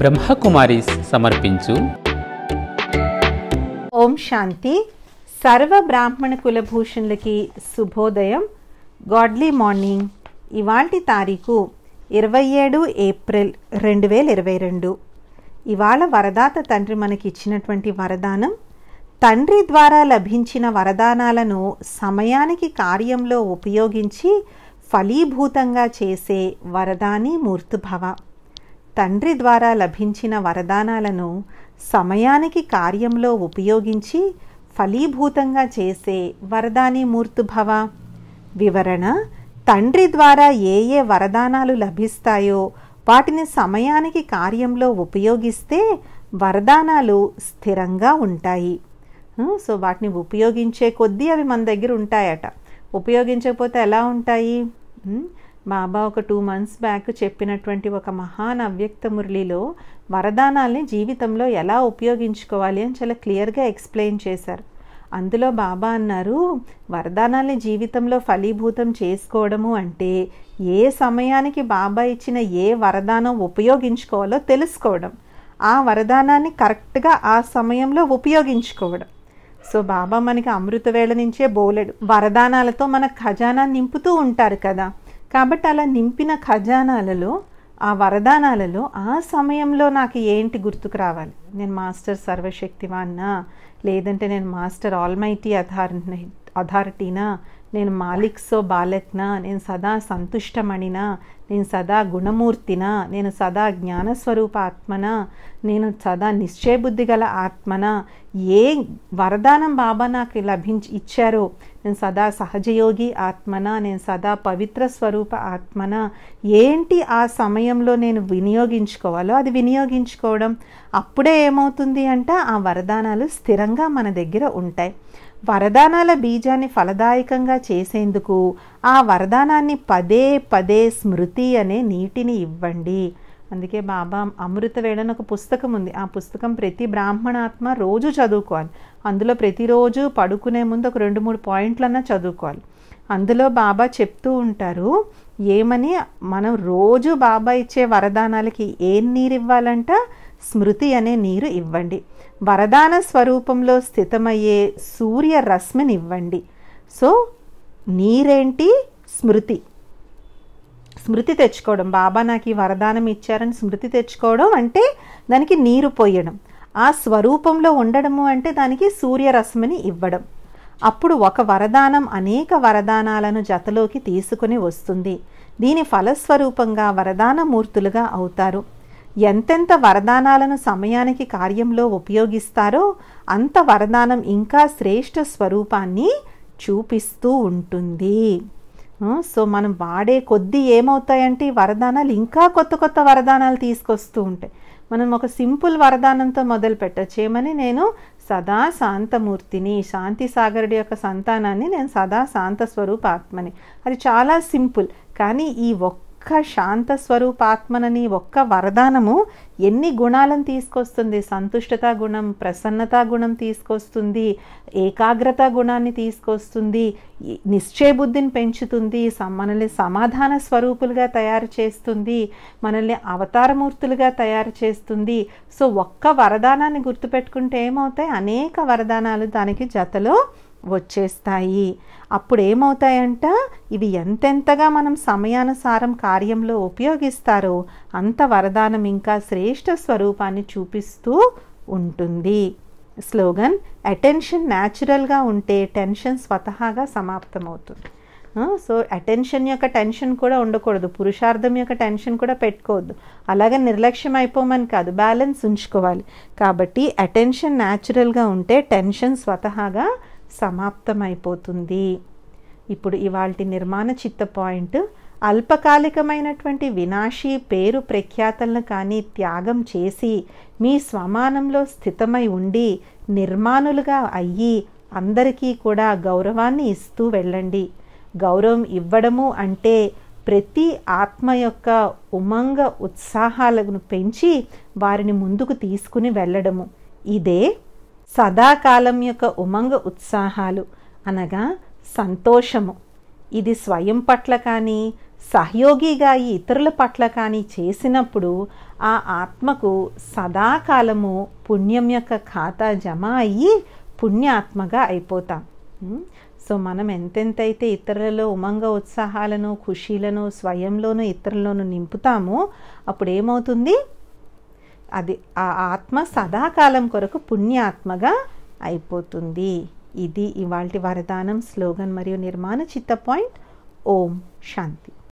బ్రహ్మకుమారి సమర్పించు ఓం శాంతి సర్వ బ్రాహ్మణ కులభూషణులకి శుభోదయం గాడ్లీ మార్నింగ్ ఇవాళ్టి తారీఖు ఇరవై ఏడు ఏప్రిల్ రెండు వేల ఇరవై రెండు ఇవాళ వరదాత తండ్రి మనకి ఇచ్చినటువంటి వరదానం తండ్రి ద్వారా లభించిన వరదానాలను సమయానికి కార్యంలో ఉపయోగించి ఫలీభూతంగా చేసే వరదాని మూర్తుభవ తండ్రి ద్వారా లభించిన వరదానాలను సమయానికి కార్యంలో ఉపయోగించి ఫలీభూతంగా చేసే వరదాని మూర్తుభవ వివరణ తండ్రి ద్వారా ఏ ఏ వరదానాలు లభిస్తాయో వాటిని సమయానికి కార్యంలో ఉపయోగిస్తే వరదానాలు స్థిరంగా ఉంటాయి సో వాటిని ఉపయోగించే కొద్దీ అవి మన దగ్గర ఉంటాయట ఉపయోగించకపోతే ఎలా ఉంటాయి బాబా ఒక టూ మంత్స్ బ్యాక్ చెప్పినటువంటి ఒక మహాన్ అవ్యక్త మురళిలో వరదానాల్ని జీవితంలో ఎలా ఉపయోగించుకోవాలి అని చాలా క్లియర్గా ఎక్స్ప్లెయిన్ చేశారు అందులో బాబా అన్నారు వరదానాల్ని జీవితంలో ఫలీభూతం చేసుకోవడము అంటే ఏ సమయానికి బాబా ఇచ్చిన ఏ వరదానం ఉపయోగించుకోవాలో తెలుసుకోవడం ఆ వరదానాన్ని కరెక్ట్గా ఆ సమయంలో ఉపయోగించుకోవడం సో బాబా మనకి అమృతవేళ నుంచే బోలెడు వరదానాలతో మన ఖజానా నింపుతూ ఉంటారు కదా కాబట్టి అలా నింపిన ఖజానాలలో ఆ వరదానాలలో ఆ సమయంలో నాకు ఏంటి గుర్తుకు రావాలి నేను మాస్టర్ సర్వశక్తివాన్నా లేదంటే నేను మాస్టర్ ఆల్మైటీ అథారిటీ అథారిటీనా నేను మాలిక్సో బాలక్న నేను సదా సంతుష్టమణిన నేను సదా గుణమూర్తిన నేను సదా జ్ఞానస్వరూప ఆత్మన నేను సదా నిశ్చయబుద్ధి గల ఆత్మన ఏ వరదానం బాబా నాకు లభించి ఇచ్చారో నేను సదా సహజయోగి ఆత్మన నేను సదా పవిత్ర స్వరూప ఆత్మన ఏంటి ఆ సమయంలో నేను వినియోగించుకోవాలో అది వినియోగించుకోవడం అప్పుడే ఏమవుతుంది అంటే ఆ వరదానాలు స్థిరంగా మన దగ్గర ఉంటాయి వరదానాల బీజాన్ని ఫలదాయకంగా చేసేందుకు ఆ వరదానాన్ని పదే పదే స్మృతి అనే నీటిని ఇవ్వండి అందుకే బాబా అమృత వేడని ఒక పుస్తకం ఉంది ఆ పుస్తకం ప్రతి బ్రాహ్మణాత్మ రోజు చదువుకోవాలి అందులో ప్రతిరోజు పడుకునే ముందు ఒక రెండు మూడు పాయింట్లన్నా చదువుకోవాలి అందులో బాబా చెప్తూ ఉంటారు ఏమని మనం రోజు బాబా ఇచ్చే వరదానాలకి ఏం నీరు ఇవ్వాలంట స్మృతి అనే నీరు ఇవ్వండి వరదాన స్వరూపంలో స్థితమయ్యే సూర్య రశ్మినివ్వండి సో నీరేంటి స్మృతి స్మృతి తెచ్చుకోవడం బాబా నాకు ఈ వరదానం ఇచ్చారని స్మృతి తెచ్చుకోవడం అంటే దానికి నీరు పోయడం ఆ స్వరూపంలో ఉండడము అంటే దానికి సూర్యరశ్మిని ఇవ్వడం అప్పుడు ఒక వరదానం అనేక వరదానాలను జతలోకి తీసుకుని వస్తుంది దీని ఫలస్వరూపంగా వరదానమూర్తులుగా అవుతారు ఎంతెంత వరదానాలను సమయానికి కార్యంలో ఉపయోగిస్తారో అంత వరదానం ఇంకా శ్రేష్ఠ స్వరూపాన్ని చూపిస్తూ ఉంటుంది సో మనం వాడే కొద్దీ ఏమవుతాయంటే వరదానాలు ఇంకా కొత్త కొత్త వరదానాలు తీసుకొస్తూ ఉంటాయి మనం ఒక సింపుల్ వరదానంతో మొదలు పెట్టచ్చేమని నేను సదా శాంతమూర్తిని శాంతి సాగరుడి యొక్క సంతానాన్ని నేను సదా శాంత ఆత్మని అది చాలా సింపుల్ కానీ ఈ ఒక్క ఒక్క శాంత స్వరూపాత్మనని ఒక్క వరదానము ఎన్ని గుణాలను తీసుకొస్తుంది సంతుష్టత గుణం ప్రసన్నత గుణం తీసుకొస్తుంది ఏకాగ్రత గుణాన్ని తీసుకొస్తుంది నిశ్చయబుద్ధిని పెంచుతుంది మనల్ని సమాధాన స్వరూపులుగా తయారు చేస్తుంది మనల్ని అవతారమూర్తులుగా తయారు చేస్తుంది సో ఒక్క వరదానాన్ని గుర్తుపెట్టుకుంటే ఏమవుతాయి అనేక వరదానాలు దానికి జతలో వచ్చేస్తాయి అప్పుడు ఏమవుతాయంట ఇవి ఎంతెంతగా మనం సమయానుసారం కార్యంలో ఉపయోగిస్తారో అంత వరదానం ఇంకా శ్రేష్ట స్వరూపాన్ని చూపిస్తూ ఉంటుంది స్లోగన్ అటెన్షన్ న్యాచురల్గా ఉంటే టెన్షన్ స్వతహాగా సమాప్తమవుతుంది సో అటెన్షన్ యొక్క టెన్షన్ కూడా ఉండకూడదు పురుషార్థం యొక్క టెన్షన్ కూడా పెట్టుకోవద్దు అలాగే నిర్లక్ష్యం అయిపోమని కాదు బ్యాలెన్స్ ఉంచుకోవాలి కాబట్టి అటెన్షన్ న్యాచురల్గా ఉంటే టెన్షన్ స్వతహాగా సమాప్తమైపోతుంది ఇప్పుడు ఇవాల్టి నిర్మాణ చిత్త పాయింట్ అల్పకాలికమైనటువంటి వినాశి పేరు ప్రఖ్యాతలను కానీ త్యాగం చేసి మీ స్వమానంలో స్థితమై ఉండి నిర్మాణులుగా అయ్యి అందరికీ కూడా గౌరవాన్ని ఇస్తూ వెళ్ళండి గౌరవం ఇవ్వడము అంటే ప్రతి ఆత్మ యొక్క ఉమంగ ఉత్సాహాలను పెంచి వారిని ముందుకు తీసుకుని వెళ్ళడము ఇదే సదాకాలం యొక్క ఉమంగ ఉత్సాహాలు అనగా సంతోషము ఇది స్వయం పట్ల కానీ సహయోగిగా ఈ ఇతరుల పట్ల కానీ చేసినప్పుడు ఆ ఆత్మకు సదాకాలము పుణ్యం యొక్క ఖాతా జమ అయ్యి పుణ్యాత్మగా అయిపోతాం సో మనం ఎంతెంతైతే ఇతరులలో ఉమంగ ఉత్సాహాలను ఖుషీలను స్వయంలోను ఇతరులను నింపుతామో అప్పుడు ఏమవుతుంది అది ఆ ఆత్మ సదాకాలం కొరకు పుణ్యాత్మగా అయిపోతుంది ఇది ఇవాల్టి వరదానం స్లోగన్ మరియు నిర్మాణ చిత్త పాయింట్ ఓం శాంతి